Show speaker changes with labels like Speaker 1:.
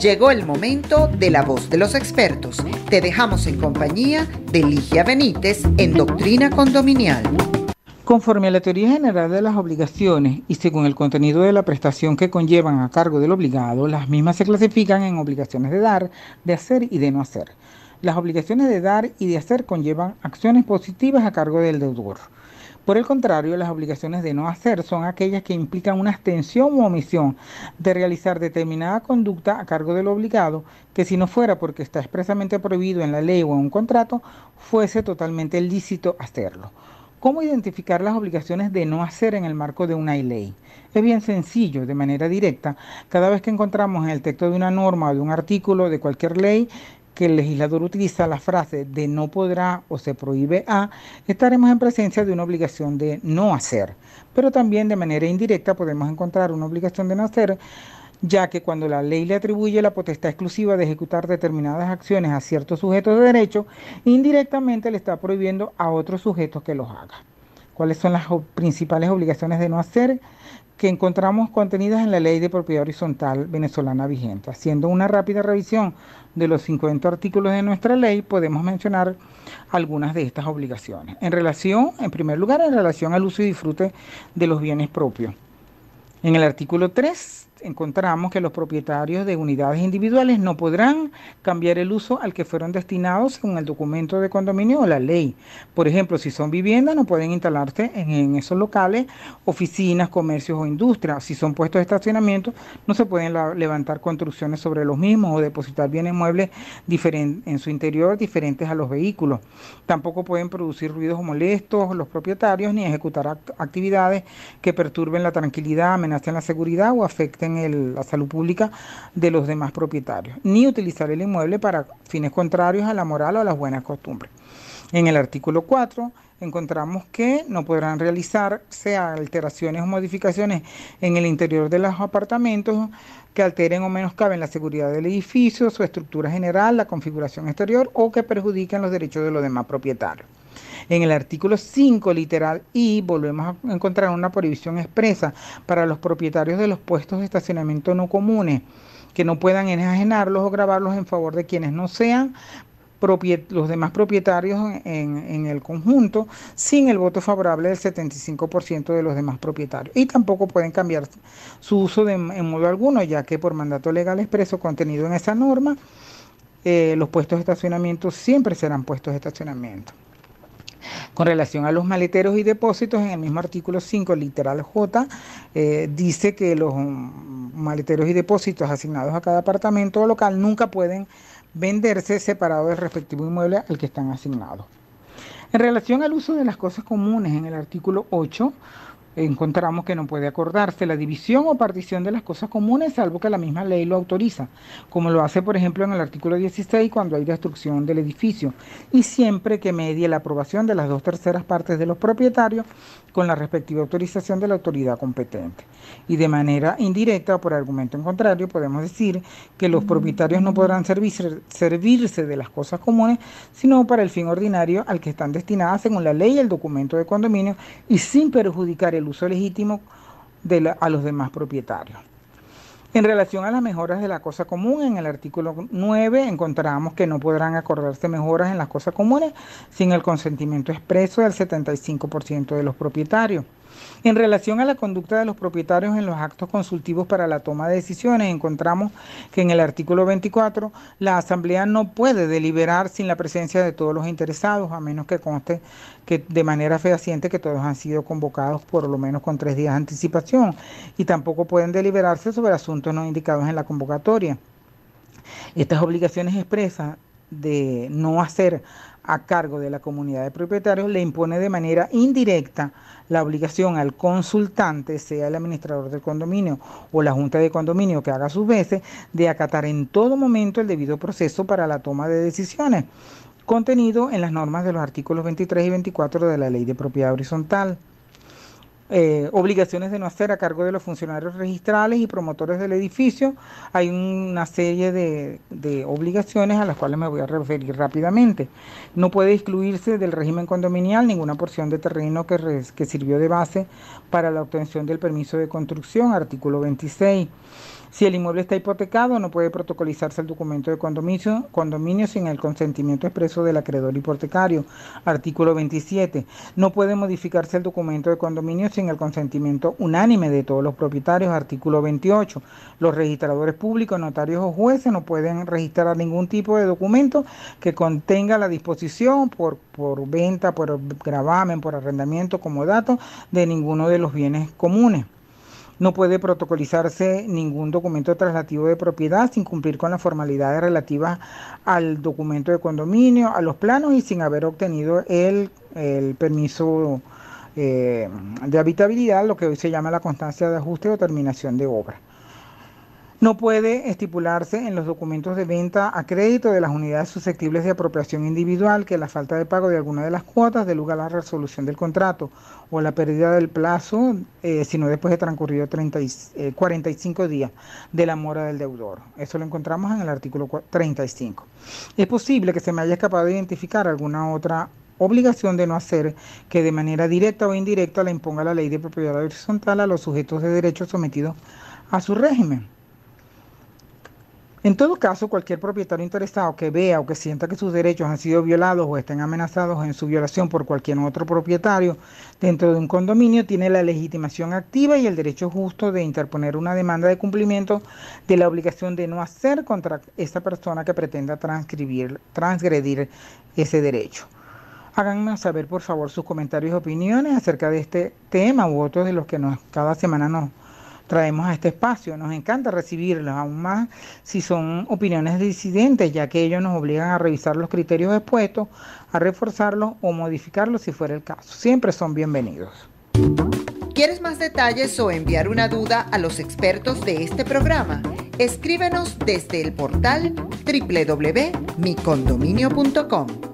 Speaker 1: Llegó el momento de la voz de los expertos. Te dejamos en compañía de Ligia Benítez en Doctrina Condominial. Conforme a la teoría general de las obligaciones y según el contenido de la prestación que conllevan a cargo del obligado, las mismas se clasifican en obligaciones de dar, de hacer y de no hacer. Las obligaciones de dar y de hacer conllevan acciones positivas a cargo del deudor. Por el contrario, las obligaciones de no hacer son aquellas que implican una abstención u omisión de realizar determinada conducta a cargo del obligado, que si no fuera porque está expresamente prohibido en la ley o en un contrato, fuese totalmente lícito hacerlo. ¿Cómo identificar las obligaciones de no hacer en el marco de una ley? Es bien sencillo, de manera directa. Cada vez que encontramos en el texto de una norma o de un artículo de cualquier ley que el legislador utiliza la frase de no podrá o se prohíbe a, estaremos en presencia de una obligación de no hacer. Pero también de manera indirecta podemos encontrar una obligación de no hacer ya que cuando la ley le atribuye la potestad exclusiva de ejecutar determinadas acciones a ciertos sujetos de derecho, indirectamente le está prohibiendo a otros sujetos que los haga cuáles son las principales obligaciones de no hacer que encontramos contenidas en la Ley de Propiedad Horizontal venezolana vigente. Haciendo una rápida revisión de los 50 artículos de nuestra ley, podemos mencionar algunas de estas obligaciones. En relación, en primer lugar, en relación al uso y disfrute de los bienes propios. En el artículo 3 encontramos que los propietarios de unidades individuales no podrán cambiar el uso al que fueron destinados según el documento de condominio o la ley. Por ejemplo, si son viviendas, no pueden instalarse en, esos locales oficinas, comercios o industrias. Si son puestos de estacionamiento, no se pueden levantar construcciones sobre los mismos o depositar bienes muebles en su interior diferentes a los vehículos. Tampoco pueden producir ruidos molestos los propietarios ni ejecutar actividades que perturben la tranquilidad, amenacen la seguridad o afecten la salud pública de los demás propietarios, ni utilizar el inmueble para fines contrarios a la moral o a las buenas costumbres. En el artículo 4 encontramos que no podrán realizarse alteraciones o modificaciones en el interior de los apartamentos que alteren o menos caben la seguridad del edificio, su estructura general, la configuración exterior o que perjudiquen los derechos de los demás propietarios. En el artículo 5, literal y volvemos a encontrar una prohibición expresa para los propietarios de los puestos de estacionamiento no comunes que no puedan enajenarlos o grabarlos en favor de quienes no sean los demás propietarios en, el conjunto sin el voto favorable del 75% de los demás propietarios. Y tampoco pueden cambiar su uso en modo alguno, ya que por mandato legal expreso contenido en esa norma, eh, los puestos de estacionamiento siempre serán puestos de estacionamiento. Con relación a los maleteros y depósitos, en el mismo artículo 5, literal J, eh, dice que los maleteros y depósitos asignados a cada apartamento o local nunca pueden venderse separado del respectivo inmueble al que están asignados. En relación al uso de las cosas comunes en el artículo 8, encontramos que no puede acordarse la división o partición de las cosas comunes, salvo que la misma ley lo autoriza, como lo hace, por ejemplo, en el artículo 16 cuando hay destrucción del edificio, y siempre que medie la aprobación de las dos terceras partes de los propietarios con la respectiva autorización de la autoridad competente. Y de manera indirecta por argumento en contrario, podemos decir que los propietarios no podrán servirse de las cosas comunes, sino para el fin ordinario al que están destinadas según la ley y el documento de condominio, y sin perjudicar el uso legítimo de a los demás propietarios. En relación a las mejoras de la cosa común, en el artículo 9 encontramos que no podrán acordarse mejoras en las cosas comunes sin el consentimiento expreso del 75% de los propietarios. En relación a la conducta de los propietarios en los actos consultivos para la toma de decisiones, encontramos que en el artículo 24 la Asamblea no puede deliberar sin la presencia de todos los interesados, a menos que conste que de manera fehaciente que todos han sido convocados por lo menos con tres días de anticipación y tampoco pueden deliberarse sobre asuntos no indicados en la convocatoria. Estas obligaciones expresas de no hacer a cargo de la comunidad de propietarios le impone de manera indirecta la obligación al consultante, sea el administrador del condominio o la junta de condominio que haga sus veces, de acatar en todo momento el debido proceso para la toma de decisiones, contenido en las normas de los artículos 23 y 24 de la Ley de Propiedad Horizontal. Eh, obligaciones de no hacer a cargo de los funcionarios registrales y promotores del edificio. Hay una serie de, obligaciones a las cuales me voy a referir rápidamente. No puede excluirse del régimen condominial ninguna porción de terreno que, res, que sirvió de base para la obtención del permiso de construcción, artículo 26. Si el inmueble está hipotecado, no puede protocolizarse el documento de condominio, sin el consentimiento expreso del acreedor hipotecario. Artículo 27. No puede modificarse el documento de condominio sin el consentimiento unánime de todos los propietarios. Artículo 28. Los registradores públicos, notarios o jueces no pueden registrar ningún tipo de documento que contenga la disposición por, por venta, por gravamen, por arrendamiento como dato de ninguno de los bienes comunes. No puede protocolizarse ningún documento traslativo de propiedad sin cumplir con las formalidades relativas al documento de condominio, a los planos y sin haber obtenido el, permiso eh, de habitabilidad, lo que hoy se llama la constancia de ajuste o terminación de obra no puede estipularse en los documentos de venta a crédito de las unidades susceptibles de apropiación individual que la falta de pago de alguna de las cuotas dé lugar a la resolución del contrato o la pérdida del plazo, eh, sino después de transcurrido 30 45 eh, días de la mora del deudor. Eso lo encontramos en el artículo 35. Es posible que se me haya escapado de identificar alguna otra obligación de no hacer que de manera directa o indirecta la imponga la ley de propiedad horizontal a los sujetos de derechos sometidos a su régimen. En todo caso, cualquier propietario interesado que vea o que sienta que sus derechos han sido violados o estén amenazados en su violación por cualquier otro propietario dentro de un condominio tiene la legitimación activa y el derecho justo de interponer una demanda de cumplimiento de la obligación de no hacer contra esa persona que pretenda transcribir, transgredir ese derecho. Háganme saber por favor sus comentarios y opiniones acerca de este tema u otros de los que cada semana nos traemos a este espacio. Nos encanta recibirlos, aún más si son opiniones disidentes, ya que ellos nos obligan a revisar los criterios expuestos, a reforzarlos o modificarlos si fuera el caso. Siempre son bienvenidos. ¿Quieres más detalles o enviar una duda a los expertos de este programa? Escríbenos desde el portal www.micondominio.com.